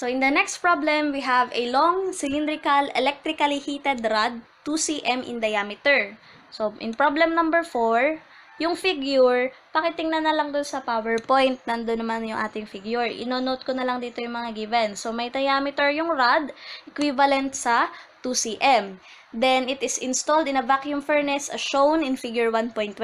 So in the next problem, we have a long cylindrical electrically heated rod 2 cm in diameter. So in problem number 4, yung figure, pakitingnan na lang dun sa PowerPoint. Nandun naman yung ating figure. Inonote ko na lang dito yung mga given. So, may diameter yung rod, equivalent sa 2 cm. Then, it is installed in a vacuum furnace as shown in figure 1.12.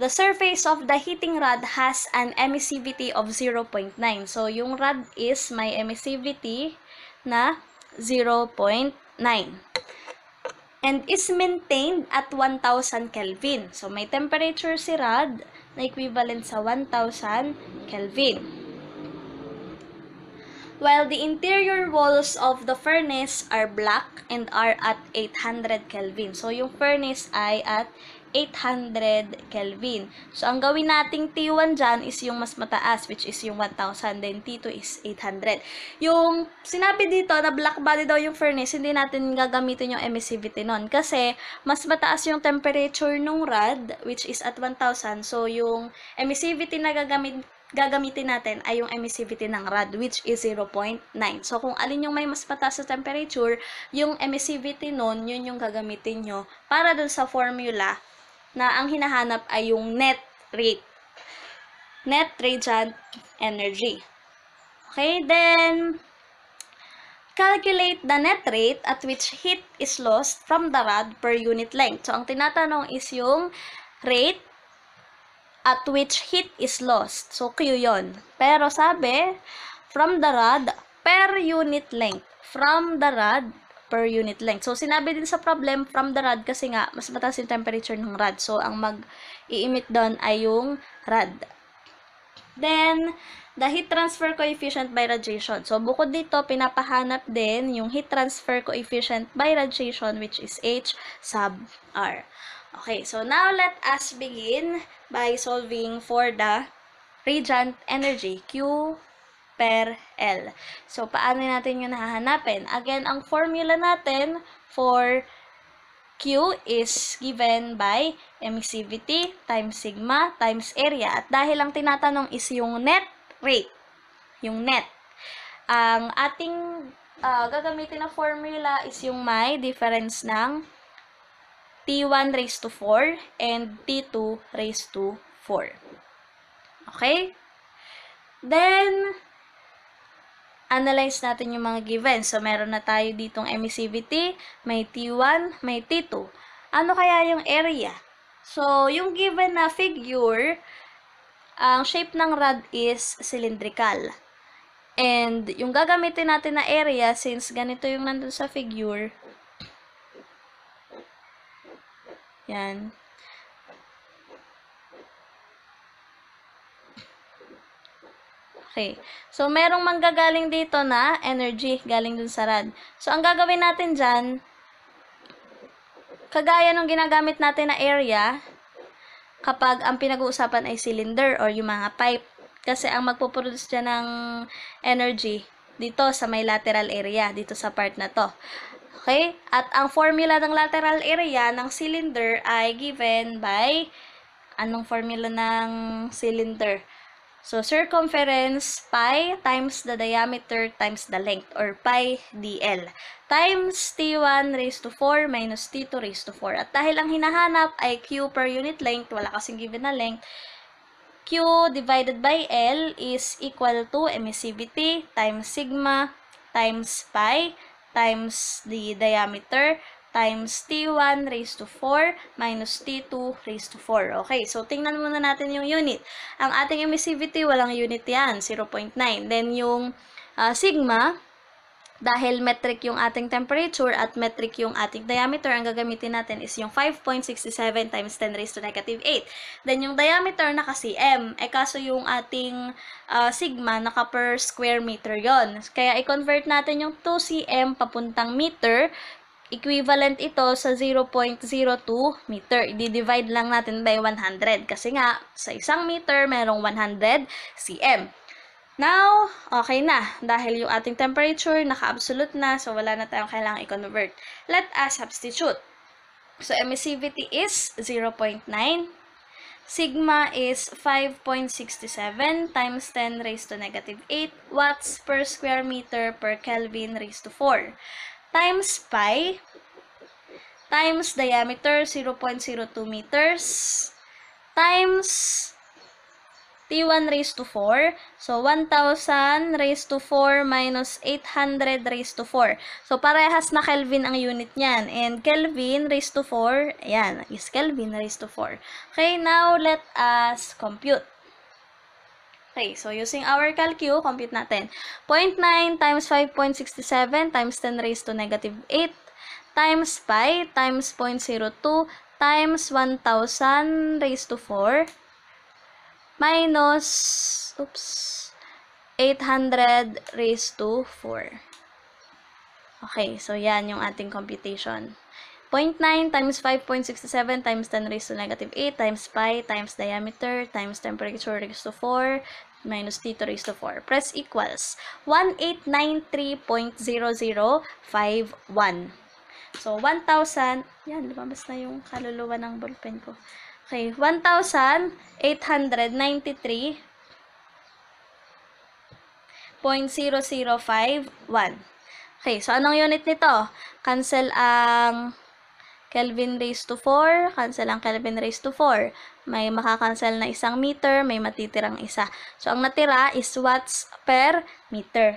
The surface of the heating rod has an emissivity of 0.9. So, yung rod is may emissivity na 0.9 and is maintained at 1,000 Kelvin. So, may temperature si rad na equivalent sa 1,000 Kelvin. While the interior walls of the furnace are black and are at 800 Kelvin. So, yung furnace ay at 800 Kelvin. So, ang gawin nating T1 dyan is yung mas mataas, which is yung 1,000, then T2 is 800. Yung sinabi dito na black body daw yung furnace, hindi natin gagamitin yung emissivity nun. Kasi, mas mataas yung temperature ng rad, which is at 1,000. So, yung emissivity na gagamit gagamitin natin ay yung emissivity ng rad, which is 0.9. So, kung alin yung may mas mataas sa temperature, yung emissivity nun, yun yung gagamitin nyo para dun sa formula na ang hinahanap ay yung net rate. Net radiant energy. Okay, then calculate the net rate at which heat is lost from the rod per unit length. So, ang tinatanong is yung rate at which heat is lost. So, Q yon. Pero sabi, from the rod per unit length. From the rod per unit length. So, sinabi din sa problem from the rod kasi nga, mas mataas yung temperature ng rod. So, ang mag-i-emit doon ay yung rod. Then, the heat transfer coefficient by radiation. So, bukod dito, pinapahanap din yung heat transfer coefficient by radiation which is H sub R. Okay, so now let us begin by solving for the radiant energy, Q per L. So, paano natin yun hahanapin? Again, ang formula natin for Q is given by emissivity times sigma times area. At dahil lang tinatanong is yung net rate, yung net. Ang ating uh, gagamitin na formula is yung my difference ng T1 raised to 4 and T2 raised to 4. Okay? Then, analyze natin yung mga given. So, meron na tayo ditong emissivity, may T1, may T2. Ano kaya yung area? So, yung given na figure, ang shape ng rod is cylindrical. And, yung gagamitin natin na area, since ganito yung nandun sa figure, yan, lalaki. So, merong manggagaling dito na energy galing dun sa rad. So, ang gagawin natin dyan, kagaya nung ginagamit natin na area, kapag ang pinag-uusapan ay cylinder or yung mga pipe, kasi ang magpuproduce dyan ng energy dito sa may lateral area, dito sa part na to. Okay? At ang formula ng lateral area ng cylinder ay given by anong formula ng cylinder? So, circumference pi times the diameter times the length or pi dl times t1 raised to 4 minus t2 raised to 4. At dahil ang hinahanap ay q per unit length, wala kasing given na length, q divided by l is equal to emissivity times sigma times pi times the diameter times t1 raised to 4 minus t2 raised to 4. Okay, so tingnan muna natin yung unit. Ang ating emissivity, walang unit yan, 0.9. Then yung uh, sigma, dahil metric yung ating temperature at metric yung ating diameter, ang gagamitin natin is yung 5.67 times 10 raised to negative 8. Then, yung diameter na kasi m, Eh, kaso yung ating uh, sigma naka per square meter yon Kaya, i-convert natin yung 2 cm papuntang meter. Equivalent ito sa 0.02 meter. I-divide lang natin by 100 kasi nga sa isang meter merong 100 cm. Now, okay na. Dahil yung ating temperature naka-absolute na, so wala na tayong kailangang i-convert. Let us substitute. So, emissivity is 0.9. Sigma is 5.67 times 10 raised to negative 8 watts per square meter per Kelvin raised to 4 times pi times diameter 0.02 meters times T1 raised to 4. So, 1,000 raised to 4 minus 800 raised to 4. So, parehas na Kelvin ang unit niyan. And Kelvin raised to 4, ayan, is Kelvin raised to 4. Okay, now let us compute. Okay, so using our CalQ, compute natin. 0.9 times 5.67 times 10 raised to negative 8 times pi times 0.02 times 1,000 raised to 4 minus, oops, 800 raised to 4. Okay, so yan yung ating computation. 0.9 times 5.67 times 10 raised to negative 8 times pi times diameter times temperature raised to 4 minus theta raised to 4. Press equals 1893.0051. So, 1,000, yan, lumabas na yung kaluluwa ng ballpen ko. Okay, 1,893.0051. Okay, so anong unit nito? Cancel ang Kelvin raised to 4, cancel ang Kelvin raised to 4. May makakancel na isang meter, may matitirang isa. So, ang natira is watts per meter.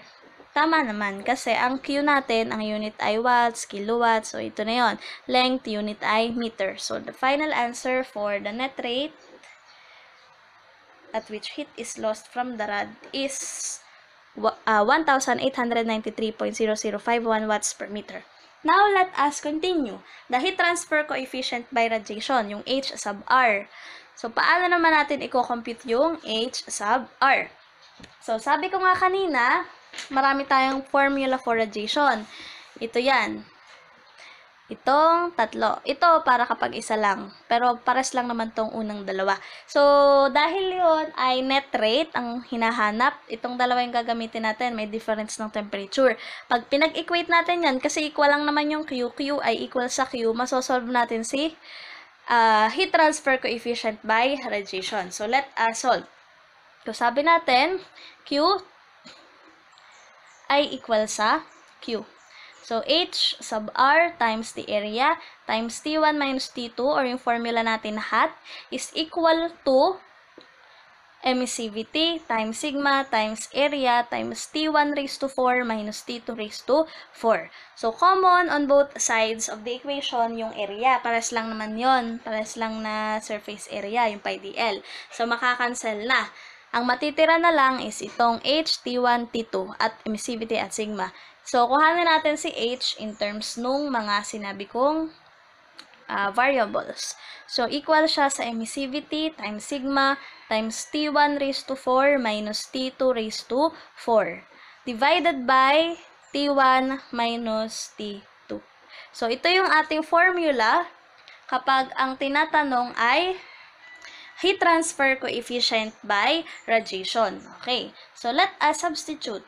Tama naman kasi ang Q natin, ang unit ay watts, kilowatts, so ito na yon. Length, unit ay meter. So, the final answer for the net rate at which heat is lost from the rod is uh, 1,893.0051 watts per meter. Now, let us continue. The heat transfer coefficient by radiation, yung H sub R. So, paano naman natin i-compute yung H sub R? So, sabi ko nga kanina, marami tayong formula for radiation. Ito yan itong tatlo. Ito para kapag isa lang. Pero pares lang naman tong unang dalawa. So, dahil yon ay net rate ang hinahanap. Itong dalawa yung gagamitin natin. May difference ng temperature. Pag pinag-equate natin yan, kasi equal lang naman yung Q, Q ay equal sa Q, masosolve natin si uh, heat transfer coefficient by radiation. So, let us ah, solve. So, sabi natin, Q ay equal sa Q. So, h sub r times the area times t1 minus t2 or yung formula natin hat is equal to emissivity times sigma times area times t1 raised to 4 minus t2 raised to 4. So, common on both sides of the equation yung area. Pares lang naman yon Pares lang na surface area, yung pi dl. So, makakancel na. Ang matitira na lang is itong h, t1, t2 at emissivity at sigma. So, kuhanin natin si H in terms nung mga sinabi kong uh, variables. So, equal siya sa emissivity times sigma times T1 raised to 4 minus T2 raised to 4 divided by T1 minus T2. So, ito yung ating formula kapag ang tinatanong ay heat transfer coefficient by radiation. Okay. So, let us substitute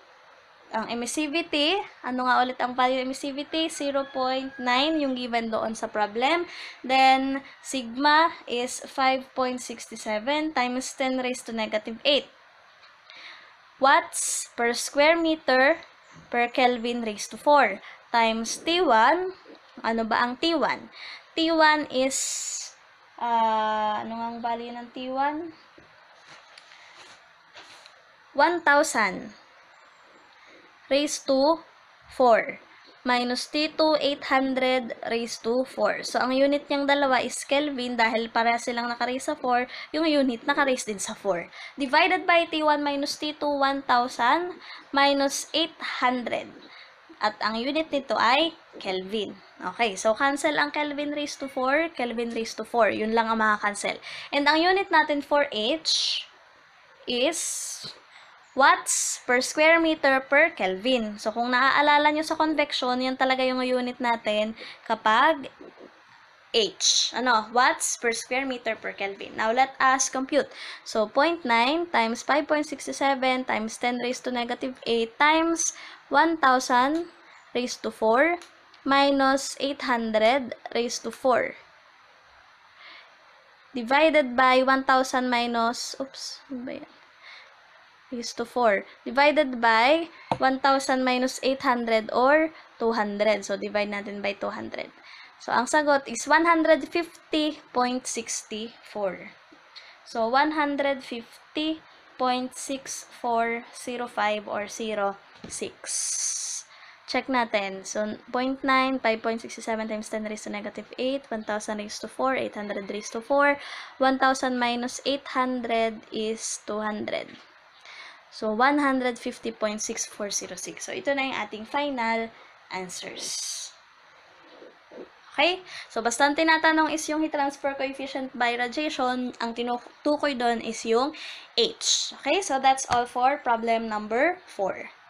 ang emissivity, ano nga ulit ang value emissivity? 0.9 yung given doon sa problem. Then, sigma is 5.67 times 10 raised to negative 8 watts per square meter per Kelvin raised to 4 times T1. Ano ba ang T1? T1 is, uh, ano nga ang value ng T1? 1,000 raised to 4 minus T2, 800 raised to 4. So, ang unit niyang dalawa is Kelvin dahil para silang naka-raise sa 4, yung unit naka-raise din sa 4. Divided by T1 minus T2, 1,000 minus 800. At ang unit nito ay Kelvin. Okay, so cancel ang Kelvin raised to 4, Kelvin raised to 4. Yun lang ang makakancel. And ang unit natin for H is watts per square meter per Kelvin. So, kung naaalala nyo sa convection, yan talaga yung unit natin kapag H. Ano? Watts per square meter per Kelvin. Now, let us compute. So, 0.9 times 5.67 times 10 raised to negative 8 times 1,000 raised to 4 minus 800 raised to 4 divided by 1,000 minus, oops, ano ba yan? is to 4 divided by 1,000 minus 800 or 200. So, divide natin by 200. So, ang sagot is 150.64. So, 150.6405 or 06. Check natin. So, 0.9, 5.67 times 10 raised to negative 8, 1,000 raised to 4, 800 raised to 4, 1,000 minus 800 is 200. So, 150.6406. So, ito na yung ating final answers. Okay? So, basta ang tinatanong is yung heat transfer coefficient by radiation, ang tinutukoy doon is yung H. Okay? So, that's all for problem number 4.